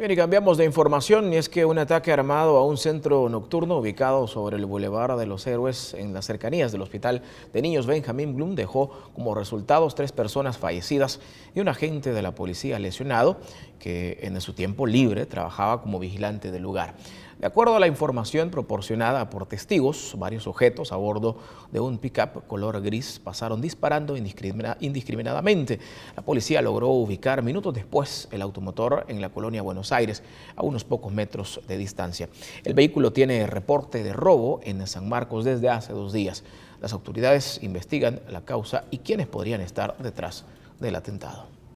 Bien, y cambiamos de información, y es que un ataque armado a un centro nocturno ubicado sobre el Boulevard de los Héroes en las cercanías del Hospital de Niños Benjamín Blum dejó como resultados tres personas fallecidas y un agente de la policía lesionado que en su tiempo libre trabajaba como vigilante del lugar. De acuerdo a la información proporcionada por testigos, varios objetos a bordo de un pickup color gris pasaron disparando indiscriminadamente. La policía logró ubicar minutos después el automotor en la colonia Buenos Aires, a unos pocos metros de distancia. El vehículo tiene reporte de robo en San Marcos desde hace dos días. Las autoridades investigan la causa y quiénes podrían estar detrás del atentado.